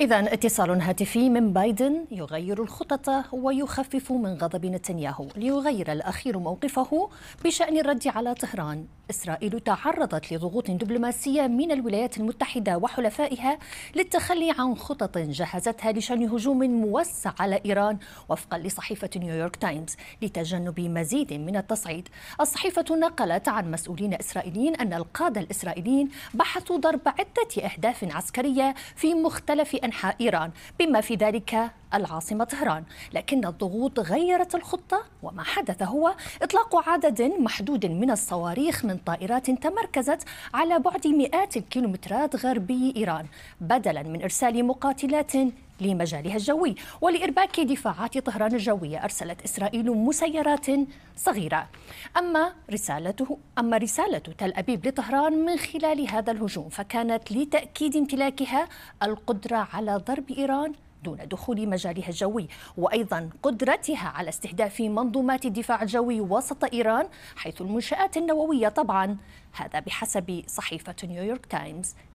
إذا اتصال هاتفي من بايدن يغير الخطط ويخفف من غضب نتنياهو ليغير الأخير موقفه بشأن الرد على طهران إسرائيل تعرضت لضغوط دبلوماسية من الولايات المتحدة وحلفائها للتخلي عن خطط جهزتها لشأن هجوم موسع على إيران وفقا لصحيفة نيويورك تايمز لتجنب مزيد من التصعيد الصحيفة نقلت عن مسؤولين إسرائيليين أن القادة الإسرائيليين بحثوا ضرب عدة أهداف عسكرية في مختلف أنحاء إيران بما في ذلك العاصمة طهران لكن الضغوط غيرت الخطة وما حدث هو إطلاق عدد محدود من الصواريخ من طائرات تمركزت على بعد مئات الكيلومترات غربي إيران بدلا من إرسال مقاتلات لمجالها الجوي ولإرباك دفاعات طهران الجوية أرسلت إسرائيل مسيرات صغيرة أما رسالته أما رسالة تل أبيب لطهران من خلال هذا الهجوم فكانت لتأكيد امتلاكها القدرة على ضرب إيران دون دخول مجالها الجوي وأيضا قدرتها على استهداف منظومات الدفاع الجوي وسط إيران حيث المنشآت النووية طبعا هذا بحسب صحيفة نيويورك تايمز